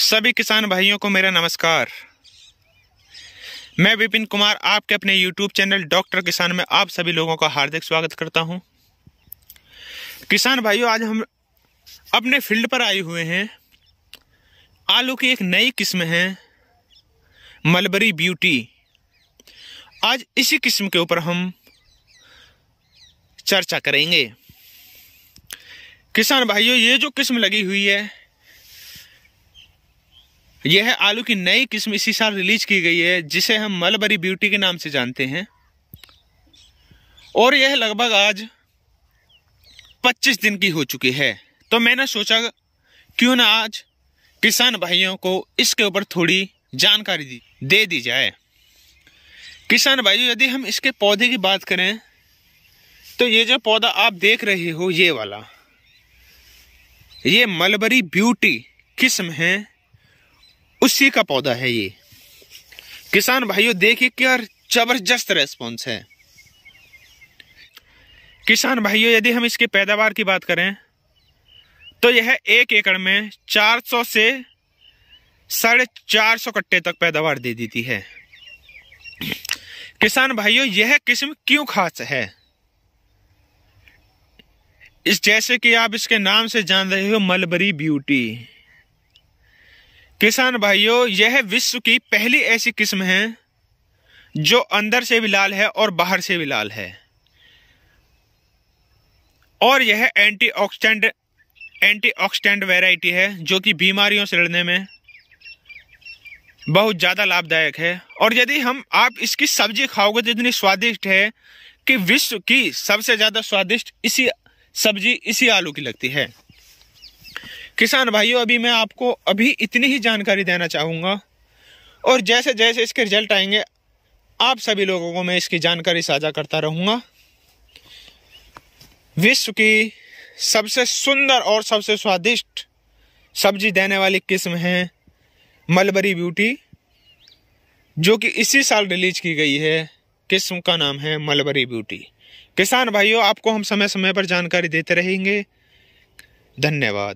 सभी किसान भाइयों को मेरा नमस्कार मैं विपिन कुमार आपके अपने YouTube चैनल डॉक्टर किसान में आप सभी लोगों का हार्दिक स्वागत करता हूं। किसान भाइयों आज हम अपने फील्ड पर आए हुए हैं आलू की एक नई किस्म है मलबरी ब्यूटी आज इसी किस्म के ऊपर हम चर्चा करेंगे किसान भाइयों ये जो किस्म लगी हुई है यह है आलू की नई किस्म इसी साल रिलीज की गई है जिसे हम मलबरी ब्यूटी के नाम से जानते हैं और यह लगभग आज 25 दिन की हो चुकी है तो मैंने सोचा क्यों ना आज किसान भाइयों को इसके ऊपर थोड़ी जानकारी दी दे दी जाए किसान भाइयों यदि हम इसके पौधे की बात करें तो ये जो पौधा आप देख रहे हो ये वाला ये मलबरी ब्यूटी किस्म है उसी का पौधा है ये किसान भाइयों देखिए क्या जबरदस्त रेस्पॉन्स है किसान भाइयों यदि हम इसके पैदावार की बात करें तो यह एक एकड़ में 400 से साढ़े चार सौ कट्टे तक पैदावार दे देती है किसान भाइयों यह किस्म क्यों खास है इस जैसे कि आप इसके नाम से जान रहे हो मलबरी ब्यूटी किसान भाइयों यह विश्व की पहली ऐसी किस्म है जो अंदर से भी लाल है और बाहर से भी लाल है और यह एंटीऑक्सीडेंट एंटीऑक्सीडेंट वैरायटी है जो कि बीमारियों से लड़ने में बहुत ज़्यादा लाभदायक है और यदि हम आप इसकी सब्जी खाओगे तो इतनी स्वादिष्ट है कि विश्व की सबसे ज़्यादा स्वादिष्ट इसी सब्जी इसी आलू की लगती है किसान भाइयों अभी मैं आपको अभी इतनी ही जानकारी देना चाहूँगा और जैसे जैसे इसके रिजल्ट आएंगे आप सभी लोगों को मैं इसकी जानकारी साझा करता रहूँगा विश्व की सबसे सुंदर और सबसे स्वादिष्ट सब्जी देने वाली किस्म है मलबरी ब्यूटी जो कि इसी साल रिलीज की गई है किस्म का नाम है मलबरी ब्यूटी किसान भाइयों आपको हम समय समय पर जानकारी देते रहेंगे धन्यवाद